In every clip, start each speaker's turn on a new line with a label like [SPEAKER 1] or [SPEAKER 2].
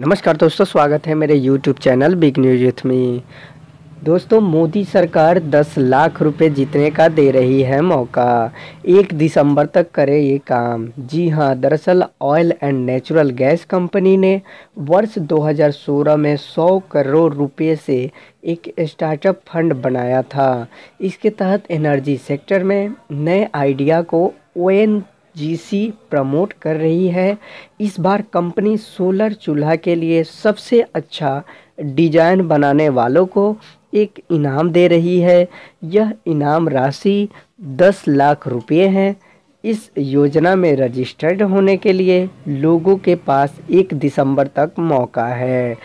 [SPEAKER 1] नमस्कार दोस्तों स्वागत है मेरे YouTube channel big news with me दोस्तों मोदी सरकार 10 लाख रुपए जीतने का दे रही है मौका एक दिसंबर तक करे ये काम जी हाँ दरअसल oil and natural gas company ने वर्ष 2016 में 100 करोड़ रुपए से एक स्टार्टअप फंड बनाया था इसके तहत एनर्जी सेक्टर में नए आइडिया को ओ जीसी प्रमोट कर रही है इस बार कंपनी सोलर चूल्हा के लिए सबसे अच्छा डिजाइन बनाने वालों को एक इनाम दे रही है यह इनाम राशि दस लाख रुपये है इस योजना में रजिस्टर्ड होने के लिए लोगों के पास एक दिसंबर तक मौका है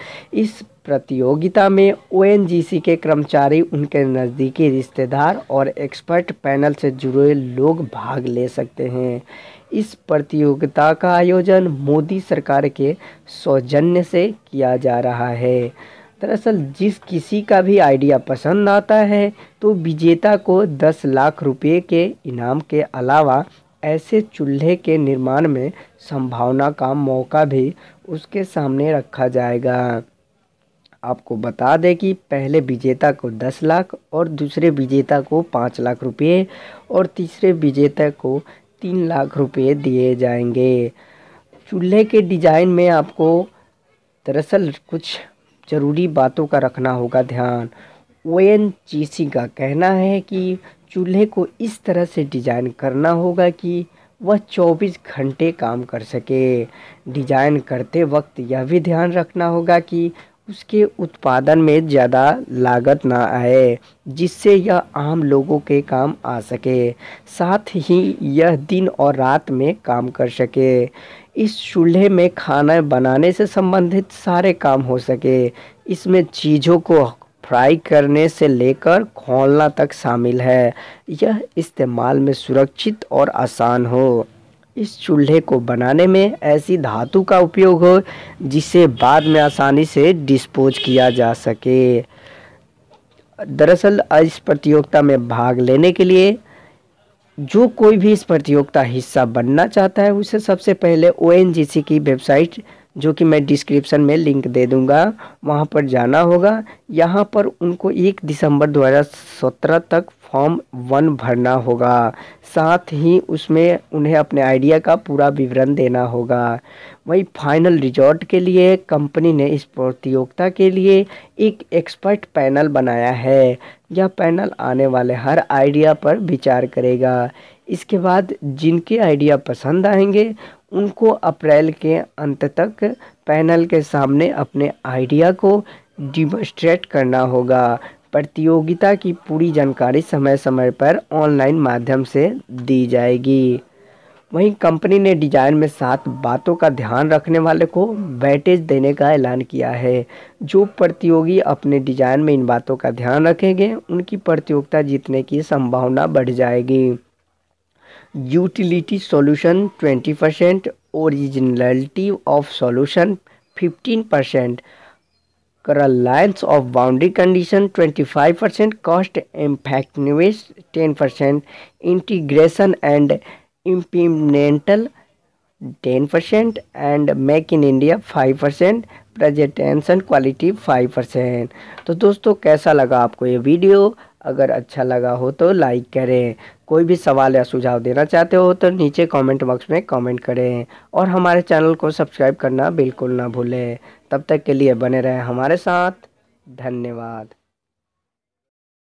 [SPEAKER 1] इस प्रतियोगिता में ओएनजीसी के कर्मचारी उनके नज़दीकी रिश्तेदार और एक्सपर्ट पैनल से जुड़े लोग भाग ले सकते हैं इस प्रतियोगिता का आयोजन मोदी सरकार के सौजन्य से किया जा रहा है दरअसल जिस किसी का भी आइडिया पसंद आता है तो विजेता को 10 लाख रुपए के इनाम के अलावा ऐसे चूल्हे के निर्माण में संभावना का मौका भी उसके सामने रखा जाएगा आपको बता दें कि पहले विजेता को दस लाख और दूसरे विजेता को पाँच लाख रुपये और तीसरे विजेता को तीन लाख रुपये दिए जाएंगे चूल्हे के डिज़ाइन में आपको दरअसल कुछ ज़रूरी बातों का रखना होगा ध्यान ओ का कहना है कि चूल्हे को इस तरह से डिज़ाइन करना होगा कि वह 24 घंटे काम कर सके डिज़ाइन करते वक्त यह भी ध्यान रखना होगा कि उसके उत्पादन में ज़्यादा लागत ना आए जिससे यह आम लोगों के काम आ सके साथ ही यह दिन और रात में काम कर सके इस चूल्हे में खाना बनाने से संबंधित सारे काम हो सके इसमें चीज़ों को फ्राई करने से लेकर खोलना तक शामिल है यह इस्तेमाल में सुरक्षित और आसान हो इस चूल्हे को बनाने में ऐसी धातु का उपयोग हो जिसे बाद में आसानी से डिस्पोज किया जा सके दरअसल इस प्रतियोगिता में भाग लेने के लिए जो कोई भी इस प्रतियोगिता हिस्सा बनना चाहता है उसे सबसे पहले ओ की वेबसाइट जो कि मैं डिस्क्रिप्शन में लिंक दे दूंगा वहाँ पर जाना होगा यहाँ पर उनको एक दिसंबर 2017 तक फॉर्म वन भरना होगा साथ ही उसमें उन्हें अपने आइडिया का पूरा विवरण देना होगा वही फाइनल रिजॉर्ट के लिए कंपनी ने इस प्रतियोगिता के लिए एक एक्सपर्ट पैनल बनाया है यह पैनल आने वाले हर आइडिया पर विचार करेगा इसके बाद जिनके आइडिया पसंद आएंगे उनको अप्रैल के अंत तक पैनल के सामने अपने आइडिया को डिमोस्ट्रेट करना होगा प्रतियोगिता की पूरी जानकारी समय समय पर ऑनलाइन माध्यम से दी जाएगी वहीं कंपनी ने डिजाइन में सात बातों का ध्यान रखने वाले को बैटेज देने का ऐलान किया है जो प्रतियोगी अपने डिजाइन में इन बातों का ध्यान रखेंगे उनकी प्रतियोगिता जीतने की संभावना बढ़ जाएगी utility solution 20 percent originality of solution 15 percent lines of boundary condition 25% percent integration 10% integration ten percent 10% make in India five 5% presentation quality 5% तो दोस्तों कैसा लगा आपको ये वीडियो अगर अच्छा लगा हो तो लाइक करें कोई भी सवाल या सुझाव देना चाहते हो तो नीचे कमेंट बॉक्स में कमेंट करें और हमारे चैनल को सब्सक्राइब करना बिल्कुल ना भूलें तब तक के लिए बने रहें हमारे साथ धन्यवाद